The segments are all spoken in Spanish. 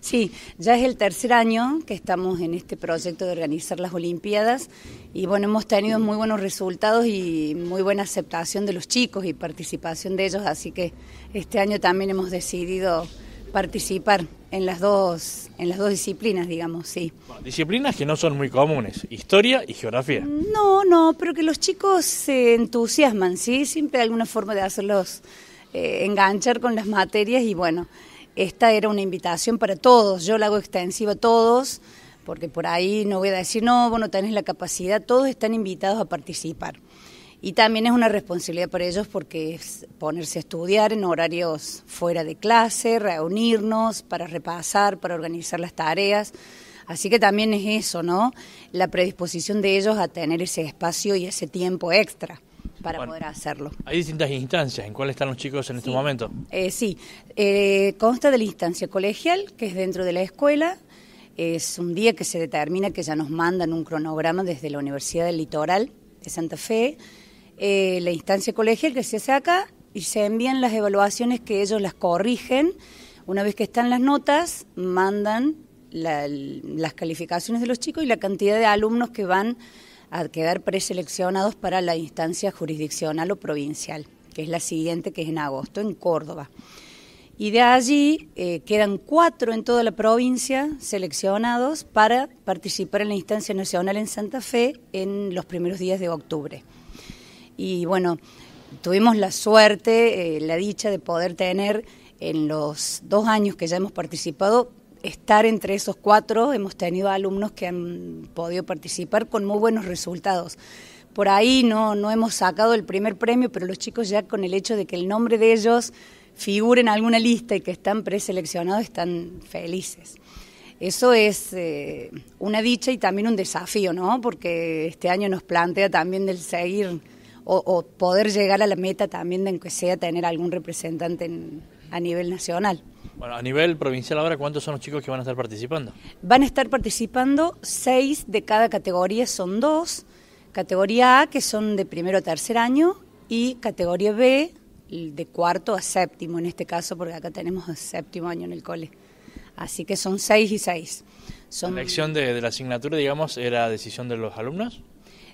Sí, ya es el tercer año que estamos en este proyecto de organizar las Olimpiadas y bueno, hemos tenido muy buenos resultados y muy buena aceptación de los chicos y participación de ellos, así que este año también hemos decidido participar en las dos en las dos disciplinas, digamos, sí. disciplinas que no son muy comunes, historia y geografía. No, no, pero que los chicos se entusiasman, sí, siempre hay alguna forma de hacerlos eh, enganchar con las materias y bueno, esta era una invitación para todos, yo la hago extensiva a todos, porque por ahí no voy a decir, no, Bueno, no tenés la capacidad, todos están invitados a participar. Y también es una responsabilidad para ellos porque es ponerse a estudiar en horarios fuera de clase, reunirnos para repasar, para organizar las tareas. Así que también es eso, ¿no? La predisposición de ellos a tener ese espacio y ese tiempo extra para poder hacerlo. Hay distintas instancias, ¿en cuáles están los chicos en este momento? Eh, sí, eh, consta de la instancia colegial, que es dentro de la escuela, es un día que se determina que ya nos mandan un cronograma desde la Universidad del Litoral de Santa Fe, eh, la instancia colegial que se hace acá y se envían las evaluaciones que ellos las corrigen. Una vez que están las notas, mandan las calificaciones de los chicos y la cantidad de alumnos que van a quedar preseleccionados para la instancia jurisdiccional o provincial, que es la siguiente, que es en agosto, en Córdoba. Y de allí eh, quedan cuatro en toda la provincia seleccionados para participar en la instancia nacional en Santa Fe en los primeros días de octubre. Y bueno, tuvimos la suerte, eh, la dicha de poder tener en los dos años que ya hemos participado estar entre esos cuatro, hemos tenido alumnos que han podido participar con muy buenos resultados. Por ahí no, no hemos sacado el primer premio, pero los chicos ya con el hecho de que el nombre de ellos figure en alguna lista y que están preseleccionados están felices. Eso es eh, una dicha y también un desafío, ¿no? Porque este año nos plantea también del seguir o, poder llegar a la meta también de que sea tener algún representante a nivel nacional. Bueno, a nivel provincial ahora, ¿cuántos son los chicos que van a estar participando? Van a estar participando seis de cada categoría, son dos. Categoría A, que son de primero a tercer año, y categoría B, de cuarto a séptimo, en este caso, porque acá tenemos séptimo año en el cole. Así que son seis y seis. ¿La elección de, la asignatura, digamos, era decisión de los alumnos?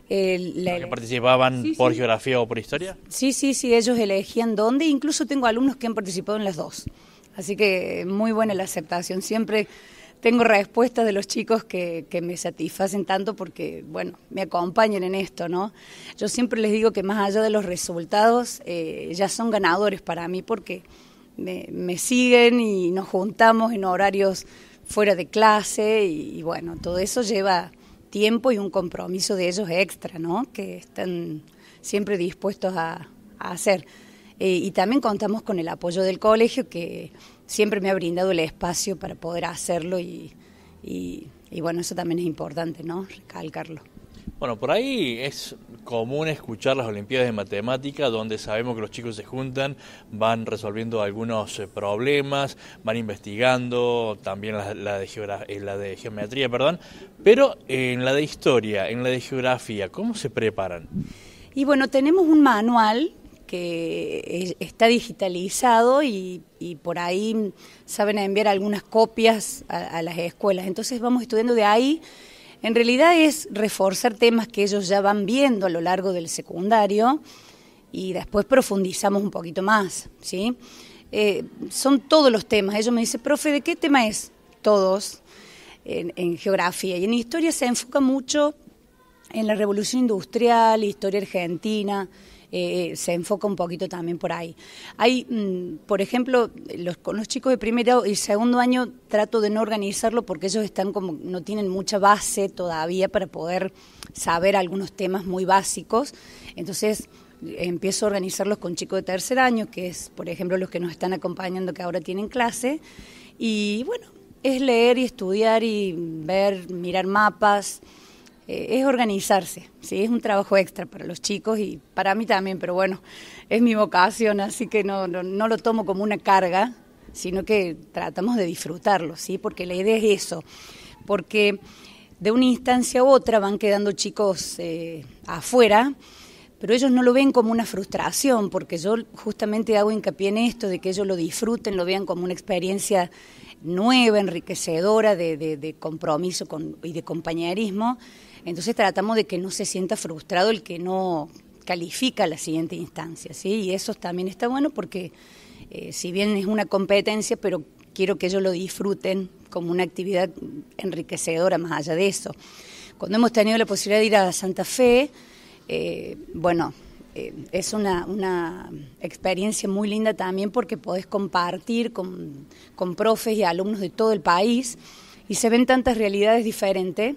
El, ¿Que participaban por geografía o por historia? Sí, sí, sí, ellos elegían dónde, incluso tengo alumnos que han participado en las dos. Así que muy buena la aceptación. Siempre tengo respuestas de los chicos que, me satisfacen tanto porque, bueno, me acompañan en esto, ¿no? Yo siempre les digo que más allá de los resultados, eh, ya son ganadores para mí porque me, siguen y nos juntamos en horarios fuera de clase y, y, bueno, todo eso lleva tiempo y un compromiso de ellos extra, ¿no? Que están siempre dispuestos a hacer. Eh, y también contamos con el apoyo del colegio que siempre me ha brindado el espacio para poder hacerlo y, y, bueno, eso también es importante, ¿no? Recalcarlo. Bueno, por ahí es común escuchar las Olimpiadas de Matemática, donde sabemos que los chicos se juntan, van resolviendo algunos eh, problemas, van investigando, también la, la, de, eh, la de, geometría, perdón, pero en la de historia, en la de geografía, ¿cómo se preparan? Y bueno, tenemos un manual que está digitalizado y, por ahí saben enviar algunas copias a, las escuelas. Entonces vamos estudiando de ahí. En realidad es reforzar temas que ellos ya van viendo a lo largo del secundario y después profundizamos un poquito más, eh, son todos los temas. Ellos me dicen, profe, ¿de qué tema es? Todos. En, en geografía y en historia se enfoca mucho en la revolución industrial, historia argentina, eh, eh, se enfoca un poquito también por ahí. Hay, mm, por ejemplo, los, con los chicos de primero y segundo año trato de no organizarlo porque ellos están como, no tienen mucha base todavía para poder saber algunos temas muy básicos. Entonces, empiezo a organizarlos con chicos de tercer año, que es, por ejemplo, los que nos están acompañando que ahora tienen clase. Y bueno, es leer y estudiar y ver, mirar mapas. Eh, es organizarse, ¿sí? es un trabajo extra para los chicos y para mí también, pero bueno, es mi vocación, así que no, no, lo tomo como una carga, sino que tratamos de disfrutarlo, ¿sí? porque la idea es eso, porque de una instancia a otra van quedando chicos eh, afuera, pero ellos no lo ven como una frustración, porque yo justamente hago hincapié en esto, de que ellos lo disfruten, lo vean como una experiencia nueva, enriquecedora de, compromiso y de compañerismo. Entonces tratamos de que no se sienta frustrado el que no califica a la siguiente instancia, ¿sí? Y eso también está bueno porque eh, si bien es una competencia, pero quiero que ellos lo disfruten como una actividad enriquecedora más allá de eso. Cuando hemos tenido la posibilidad de ir a Santa Fe, eh, bueno, eh, es una, experiencia muy linda también porque podés compartir con, con profes y alumnos de todo el país y se ven tantas realidades diferentes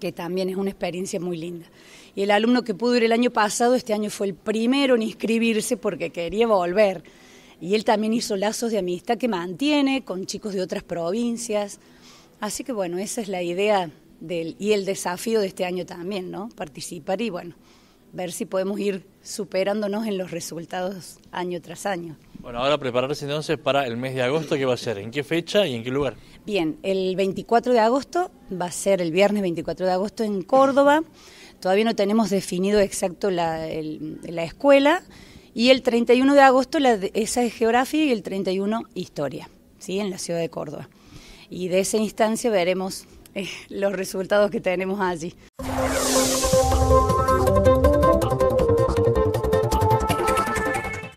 que también es una experiencia muy linda. Y el alumno que pudo ir el año pasado, este año fue el primero en inscribirse porque quería volver. Y él también hizo lazos de amistad que mantiene con chicos de otras provincias. Así que bueno, esa es la idea del, y el desafío de este año también, ¿no? Participar y bueno, ver si podemos ir superándonos en los resultados año tras año. Bueno, ahora prepararse entonces para el mes de agosto, ¿qué va a ser? ¿En qué fecha y en qué lugar? Bien, el 24 de agosto va a ser el viernes 24 de agosto en Córdoba. Todavía no tenemos definido exacto la, escuela. Y el 31 de agosto, esa es geografía y el 31 historia, ¿sí? en la ciudad de Córdoba. Y de esa instancia veremos eh, los resultados que tenemos allí.